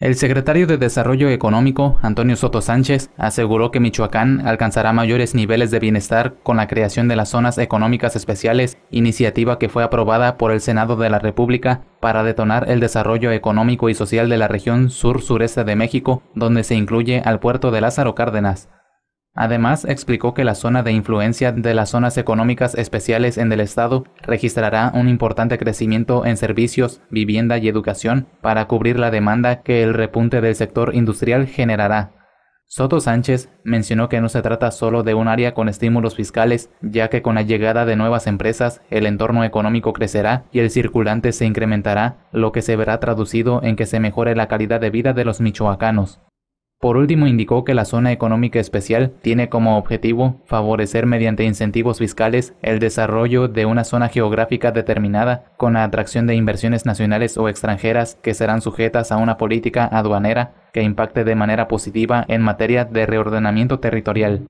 El secretario de Desarrollo Económico, Antonio Soto Sánchez, aseguró que Michoacán alcanzará mayores niveles de bienestar con la creación de las zonas económicas especiales, iniciativa que fue aprobada por el Senado de la República para detonar el desarrollo económico y social de la región sur-sureste de México, donde se incluye al puerto de Lázaro Cárdenas. Además, explicó que la zona de influencia de las zonas económicas especiales en el Estado registrará un importante crecimiento en servicios, vivienda y educación para cubrir la demanda que el repunte del sector industrial generará. Soto Sánchez mencionó que no se trata solo de un área con estímulos fiscales, ya que con la llegada de nuevas empresas el entorno económico crecerá y el circulante se incrementará, lo que se verá traducido en que se mejore la calidad de vida de los michoacanos. Por último, indicó que la zona económica especial tiene como objetivo favorecer mediante incentivos fiscales el desarrollo de una zona geográfica determinada con la atracción de inversiones nacionales o extranjeras que serán sujetas a una política aduanera que impacte de manera positiva en materia de reordenamiento territorial.